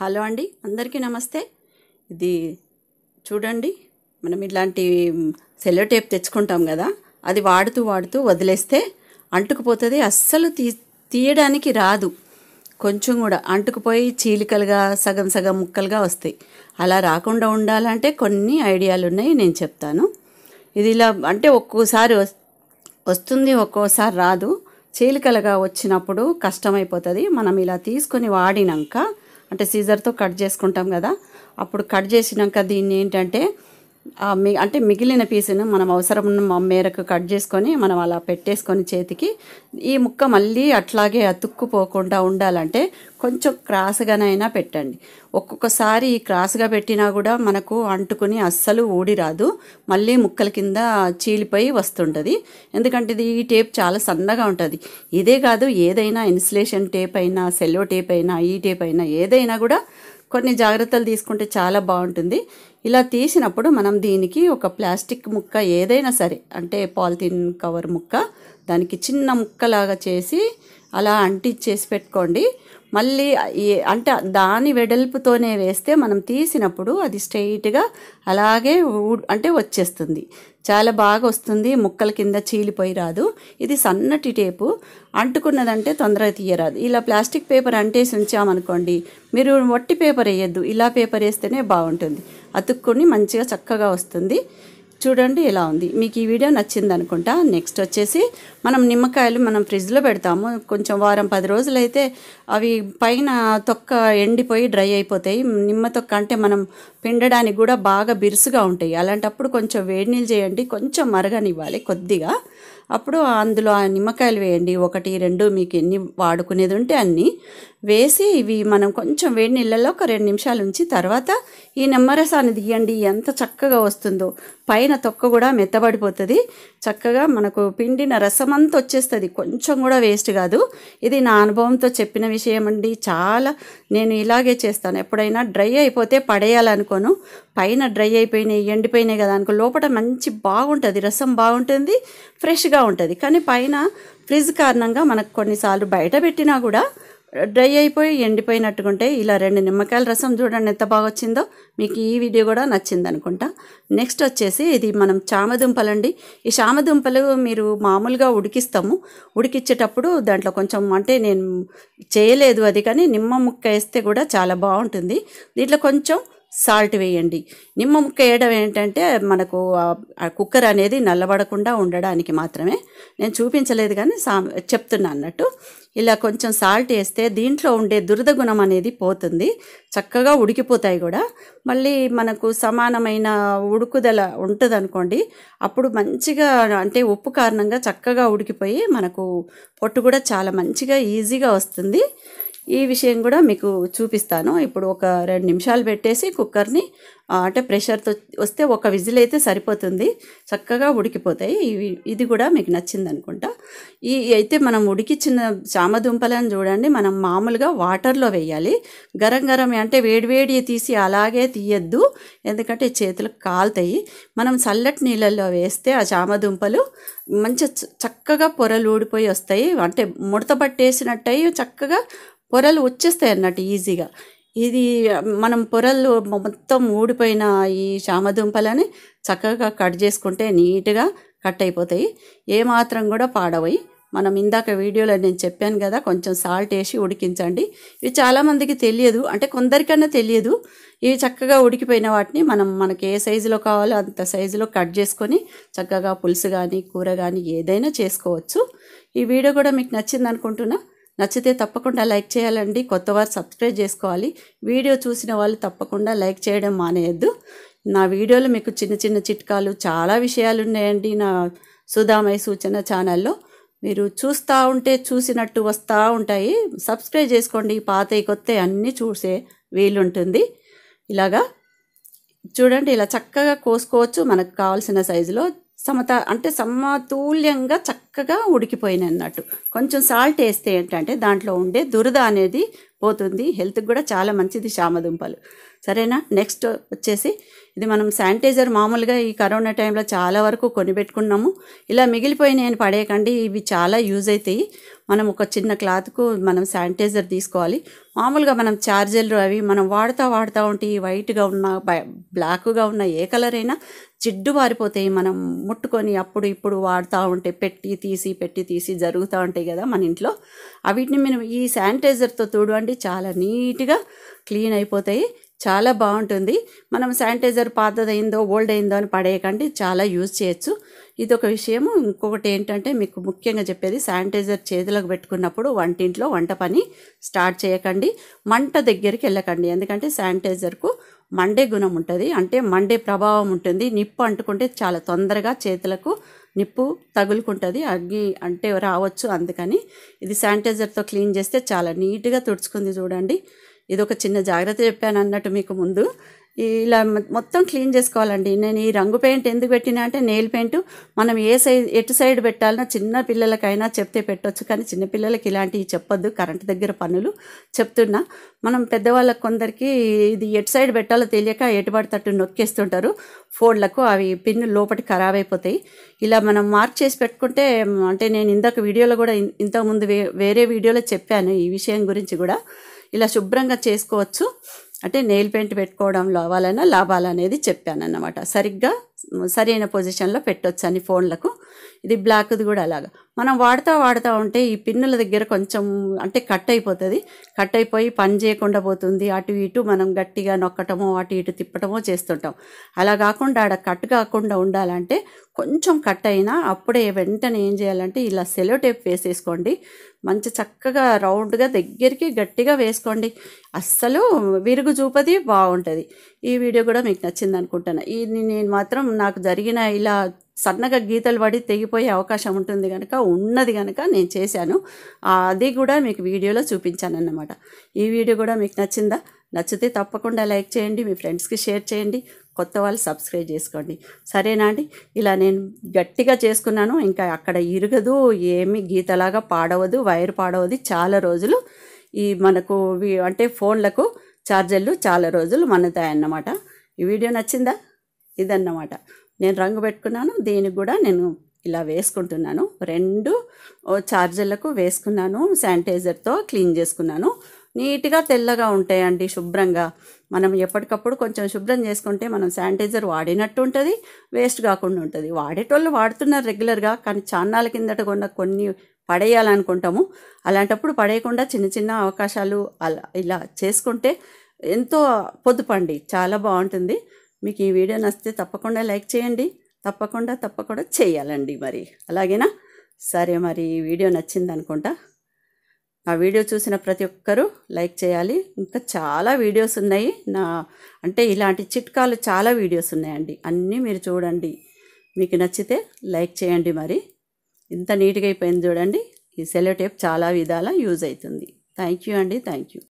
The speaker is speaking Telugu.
హలో అండి అందరికీ నమస్తే ఇది చూడండి మనం ఇలాంటి సెల్లో టేప్ తెచ్చుకుంటాం కదా అది వాడుతూ వాడుతూ వదిలేస్తే అంటుకుపోతుంది అస్సలు తీ తీయడానికి రాదు కొంచెం కూడా అంటుకుపోయి చీలికలుగా సగం సగం ముక్కలుగా వస్తాయి అలా రాకుండా ఉండాలంటే కొన్ని ఐడియాలు ఉన్నాయి నేను చెప్తాను ఇది ఇలా అంటే ఒక్కోసారి వస్తుంది ఒక్కోసారి రాదు చీలికలుగా వచ్చినప్పుడు కష్టమైపోతుంది మనం ఇలా తీసుకొని వాడినాక అంటే సీజర్తో కట్ చేసుకుంటాం కదా అప్పుడు కట్ చేసినాక దీన్ని ఏంటంటే అంటే మిగిలిన పీసును మనం అవసరం మేరకు కట్ చేసుకొని మనం అలా పెట్టేసుకొని చేతికి ఈ ముక్క మళ్ళీ అట్లాగే అతుక్కుపోకుండా ఉండాలంటే కొంచెం క్రాస్గానైనా పెట్టండి ఒక్కొక్కసారి క్రాస్గా పెట్టినా కూడా మనకు అంటుకుని అస్సలు ఊడిరాదు మళ్ళీ ముక్కల కింద చీలిపోయి వస్తుంటుంది ఎందుకంటే ఇది ఈ టేప్ చాలా సన్నగా ఉంటుంది ఇదే కాదు ఏదైనా ఇన్సులేషన్ టేప్ అయినా సెల్లో టేప్ అయినా ఈ టేప్ అయినా ఏదైనా కూడా కొన్ని జాగ్రత్తలు తీసుకుంటే చాలా బాగుంటుంది ఇలా తీసినప్పుడు మనం దీనికి ఒక ప్లాస్టిక్ ముక్క ఏదైనా సరే అంటే పాలిథిన్ కవర్ ముక్క దానికి చిన్న ముక్కలాగా చేసి అలా అంటిచ్చేసి పెట్టుకోండి మళ్ళీ అంటే దాని వెడల్పుతోనే వేస్తే మనం తీసినప్పుడు అది స్ట్రైట్గా అలాగే అంటే వచ్చేస్తుంది చాలా బాగా వస్తుంది ముక్కల కింద చీలిపోయి రాదు ఇది సన్నటి టేపు అంటుకున్నదంటే తొందరగా తీయరాదు ఇలా ప్లాస్టిక్ పేపర్ అంటేసి ఉంచామనుకోండి మీరు వట్టి పేపర్ వేయద్దు ఇలా పేపర్ వేస్తేనే బాగుంటుంది అతుక్కుని మంచిగా చక్కగా వస్తుంది చూడండి ఇలా ఉంది మీకు ఈ వీడియో నచ్చింది అనుకుంటా నెక్స్ట్ వచ్చేసి మనం నిమ్మకాయలు మనం ఫ్రిడ్జ్లో పెడతాము కొంచెం వారం పది రోజులైతే అవి పైన తొక్క ఎండిపోయి డ్రై అయిపోతాయి నిమ్మ తొక్క అంటే మనం పిండడానికి కూడా బాగా బిరుసుగా ఉంటాయి అలాంటప్పుడు కొంచెం వేడి నీళ్ళు చేయండి కొంచెం మరగనివ్వాలి కొద్దిగా అప్పుడు అందులో ఆ నిమ్మకాయలు వేయండి ఒకటి రెండు మీకు ఎన్ని వాడుకునేది ఉంటే అన్నీ వేసి ఇవి మనం కొంచెం వేడి నీళ్ళలో ఒక రెండు నిమిషాలు ఉంచి తర్వాత ఈ నిమ్మరసాన్ని తీయండి ఎంత చక్కగా వస్తుందో పైన తొక్క కూడా మెత్తబడిపోతుంది చక్కగా మనకు పిండిన రసం అంతా వచ్చేస్తుంది కొంచెం కూడా వేస్ట్ కాదు ఇది నా అనుభవంతో చెప్పిన విషయం అండి చాలా నేను ఇలాగే చేస్తాను ఎప్పుడైనా డ్రై అయిపోతే పడేయాలనుకోను పైన డ్రై అయిపోయినాయి ఎండిపోయినాయి కదా అనుకో లోపల మంచి బాగుంటుంది రసం బాగుంటుంది ఫ్రెష్గా ఉంటుంది కానీ పైన ఫ్రిడ్జ్ కారణంగా మనకు కొన్నిసార్లు బయట పెట్టినా కూడా డ్రై అయిపోయి ఎండిపోయినట్టుకుంటే ఇలా రెండు నిమ్మకాయల రసం చూడండి ఎంత బాగా వచ్చిందో మీకు ఈ వీడియో కూడా నచ్చింది అనుకుంటా నెక్స్ట్ వచ్చేసి ఇది మనం చామదుంపలు అండి ఈ చామదుంపలు మీరు మామూలుగా ఉడికిస్తాము ఉడికిచ్చేటప్పుడు దాంట్లో కొంచెం అంటే నేను చేయలేదు అది కానీ నిమ్మ ముక్క వేస్తే కూడా చాలా బాగుంటుంది దీంట్లో కొంచెం సాల్ట్ వేయండి నిమ్మ ముక్క వేయడం ఏంటంటే మనకు కుక్కర్ అనేది నల్లబడకుండా ఉండడానికి మాత్రమే నేను చూపించలేదు కానీ సా చెప్తున్నా అన్నట్టు ఇలా కొంచెం సాల్ట్ వేస్తే దీంట్లో ఉండే దురద గుణం అనేది పోతుంది చక్కగా ఉడికిపోతాయి కూడా మళ్ళీ మనకు సమానమైన ఉడుకుదల ఉంటుంది అనుకోండి అప్పుడు మంచిగా అంటే ఉప్పు కారణంగా చక్కగా ఉడికిపోయి మనకు పొట్టు కూడా చాలా మంచిగా ఈజీగా వస్తుంది ఈ విషయం కూడా మీకు చూపిస్తాను ఇప్పుడు ఒక రెండు నిమిషాలు పెట్టేసి కుక్కర్ని అంటే ప్రెషర్తో వస్తే ఒక విజిల్ అయితే సరిపోతుంది చక్కగా ఉడికిపోతాయి ఇవి ఇది కూడా మీకు నచ్చింది అనుకుంటా ఈ అయితే మనం ఉడికిచ్చిన చామ దుంపలను చూడండి మనం మామూలుగా వాటర్లో వేయాలి గరం గరం అంటే వేడివేడి తీసి అలాగే తీయద్దు ఎందుకంటే చేతులు కాలుతాయి మనం చల్లటి నీళ్ళల్లో వేస్తే ఆ చామ దుంపలు మంచి చక్కగా పొరలు ఊడిపోయి వస్తాయి అంటే ముడత పట్టేసినట్టయి చక్కగా పొరలు వచ్చేస్తాయి అన్నట్టు ఈజీగా ఇది మనం పొరలు మొత్తం ఊడిపోయిన ఈ చామదుంపలని చక్కగా కట్ చేసుకుంటే నీట్గా కట్ అయిపోతాయి ఏమాత్రం కూడా పాడవయి మనం ఇందాక వీడియోలో నేను చెప్పాను కదా కొంచెం సాల్ట్ వేసి ఉడికించండి ఇవి చాలామందికి తెలియదు అంటే కొందరికన్నా తెలియదు ఇవి చక్కగా ఉడికిపోయిన వాటిని మనం మనకి ఏ సైజులో కావాలో అంత సైజులో కట్ చేసుకొని చక్కగా పులుసు కానీ కూర కానీ ఏదైనా చేసుకోవచ్చు ఈ వీడియో కూడా మీకు నచ్చింది అనుకుంటున్నా నచ్చితే తప్పకుండా లైక్ చేయాలండి కొత్త వారు సబ్స్క్రైబ్ చేసుకోవాలి వీడియో చూసిన వాళ్ళు తప్పకుండా లైక్ చేయడం మానేయద్దు నా వీడియోలో మీకు చిన్న చిన్న చిట్కాలు చాలా విషయాలు ఉన్నాయండి నా సుధామయ సూచన ఛానల్లో మీరు చూస్తూ ఉంటే చూసినట్టు వస్తూ ఉంటాయి సబ్స్క్రైబ్ చేసుకోండి పాత కొత్త అన్నీ చూసే వీలుంటుంది ఇలాగా చూడండి ఇలా చక్కగా కోసుకోవచ్చు మనకు కావాల్సిన సైజులో సమత అంటే సమతుల్యంగా చక్కగా ఉడికిపోయినాయి అన్నట్టు కొంచెం సాల్ట్ వేస్తే ఏంటంటే దాంట్లో ఉండే దురద అనేది పోతుంది హెల్త్కి కూడా చాలా మంచిది చామదుంపలు సరేనా నెక్స్ట్ వచ్చేసి ఇది మనం శానిటైజర్ మామూలుగా ఈ కరోనా టైంలో చాలా వరకు కొనిపెట్టుకున్నాము ఇలా మిగిలిపోయి నేను పడేయకండి ఇవి చాలా యూజ్ అవుతాయి మనం ఒక చిన్న క్లాత్కు మనం శానిటైజర్ తీసుకోవాలి మామూలుగా మనం ఛార్జర్లు అవి మనం వాడుతూ వాడుతూ ఉంటే ఈ వైట్గా ఉన్న బ్లాక్గా ఉన్న ఏ కలర్ అయినా జిడ్డు వారిపోతాయి మనం ముట్టుకొని అప్పుడు ఇప్పుడు వాడుతూ ఉంటే పెట్టి తీసి పెట్టి తీసి జరుగుతూ ఉంటాయి కదా మన ఇంట్లో అవిటిని మేము ఈ శానిటైజర్తో అండి చాలా నీట్గా క్లీన్ అయిపోతాయి చాలా బాగుంటుంది మనం శానిటైజర్ పాతదైందో ఓల్డ్ అయిందో అని పడేయకండి చాలా యూజ్ చేయొచ్చు ఇది ఒక విషయము ఇంకొకటి ఏంటంటే మీకు ముఖ్యంగా చెప్పేది శానిటైజర్ చేతులకు పెట్టుకున్నప్పుడు వంటింట్లో వంట పని స్టార్ట్ చేయకండి మంట దగ్గరికి వెళ్ళకండి ఎందుకంటే శానిటైజర్కు మండే గుణం ఉంటుంది అంటే మండే ప్రభావం ఉంటుంది నిప్పు అంటుకుంటే చాలా తొందరగా చేతులకు నిప్పు తగులుకుంటుంది అగ్గి అంటే రావచ్చు అందుకని ఇది శానిటైజర్తో క్లీన్ చేస్తే చాలా నీట్గా తుడుచుకుంది చూడండి ఇది ఒక చిన్న జాగ్రత్త చెప్పాను అన్నట్టు మీకు ముందు ఇలా మొత్తం క్లీన్ చేసుకోవాలండి నేను ఈ రంగు పెయింట్ ఎందుకు పెట్టినా అంటే నెయిల్ పెయింట్ మనం ఏ సైజ్ ఎటు సైడ్ పెట్టాలన్నా చిన్న పిల్లలకైనా చెప్తే పెట్టవచ్చు కానీ చిన్నపిల్లలకి ఇలాంటివి చెప్పొద్దు కరెంట్ దగ్గర పనులు చెప్తున్నా మనం పెద్దవాళ్ళకు కొందరికి ఇది ఎటు సైడ్ పెట్టాలో తెలియక ఎటు పడతట్టు నొక్కేస్తుంటారు ఫోన్లకు అవి పిన్ లోపటి ఖరాబ్ అయిపోతాయి ఇలా మనం మార్క్ చేసి పెట్టుకుంటే అంటే నేను ఇందాక వీడియోలో కూడా ఇంతకుముందు వేరే వీడియోలో చెప్పాను ఈ విషయం గురించి కూడా ఇలా శుభ్రంగా చేసుకోవచ్చు అంటే నెయిల్ పెయింట్ పెట్టుకోవడంలో వలన లాభాలు అనేది చెప్పాను సరిగ్గా సరైన పొజిషన్లో పెట్టొచ్చు అని ఫోన్లకు ఇది బ్లాక్ది కూడా అలాగా మనం వాడుతూ వాడుతూ ఉంటే ఈ పిన్నుల దగ్గర కొంచెం అంటే కట్ అయిపోతుంది కట్ అయిపోయి పని చేయకుండా పోతుంది అటు ఇటు మనం గట్టిగా నొక్కటమో అటు ఇటు తిప్పటమో చేస్తుంటాం అలా కాకుండా ఆడ కట్ కాకుండా ఉండాలంటే కొంచెం కట్ అయినా అప్పుడే వెంటనే ఏం చేయాలంటే ఇలా సెలో టేప్ వేసేసుకోండి మంచి చక్కగా రౌండ్గా దగ్గరికి గట్టిగా వేసుకోండి అస్సలు విరుగు చూపది బాగుంటుంది ఈ వీడియో కూడా మీకు నచ్చింది అనుకుంటాను ఇది నేను మాత్రం నాకు జరిగిన ఇలా సన్నగా గీతలు పడి తెగిపోయే అవకాశం ఉంటుంది కనుక ఉన్నది కనుక నేను చేశాను అది కూడా మీకు వీడియోలో చూపించాను అన్నమాట ఈ వీడియో కూడా మీకు నచ్చిందా నచ్చితే తప్పకుండా లైక్ చేయండి మీ ఫ్రెండ్స్కి షేర్ చేయండి కొత్త వాళ్ళు సబ్స్క్రైబ్ చేసుకోండి సరేనా అండి ఇలా నేను గట్టిగా చేసుకున్నాను ఇంకా అక్కడ ఇరగదు ఏమి గీతలాగా పాడవదు వైర్ పాడవదు చాలా రోజులు ఈ మనకు అంటే ఫోన్లకు ఛార్జర్లు చాలా రోజులు మన్నుతాయన్నమాట ఈ వీడియో నచ్చిందా ఇదన్నమాట నేను రంగు పెట్టుకున్నాను దీనికి కూడా నేను ఇలా వేసుకుంటున్నాను రెండు ఛార్జర్లకు వేసుకున్నాను శానిటైజర్తో క్లీన్ చేసుకున్నాను నీట్గా తెల్లగా ఉంటాయండి శుభ్రంగా మనం ఎప్పటికప్పుడు కొంచెం శుభ్రం చేసుకుంటే మనం శానిటైజర్ వాడినట్టు ఉంటుంది వేస్ట్ కాకుండా ఉంటుంది వాడేటోళ్ళు వాడుతున్నారు రెగ్యులర్గా కానీ చాన్నాల కిందట కొన్న కొన్ని పడేయాలనుకుంటాము అలాంటప్పుడు పడేయకుండా చిన్న చిన్న అవకాశాలు అలా ఇలా చేసుకుంటే ఎంతో పొదుపండి చాలా బాగుంటుంది మీకు ఈ వీడియో నచ్చితే తప్పకుండా లైక్ చేయండి తప్పకుండా తప్పకుండా చేయాలండి మరి అలాగేనా సరే మరి ఈ వీడియో నచ్చింది అనుకుంటా ఆ వీడియో చూసిన ప్రతి ఒక్కరూ లైక్ చేయాలి ఇంకా చాలా వీడియోస్ ఉన్నాయి నా అంటే ఇలాంటి చిట్కాలు చాలా వీడియోస్ ఉన్నాయండి అన్నీ మీరు చూడండి మీకు నచ్చితే లైక్ చేయండి మరి ఇంత నీట్గా అయిపోయింది చూడండి ఈ సెలో టేప్ చాలా విధాలా యూజ్ అవుతుంది థ్యాంక్ యూ అండి థ్యాంక్ యూ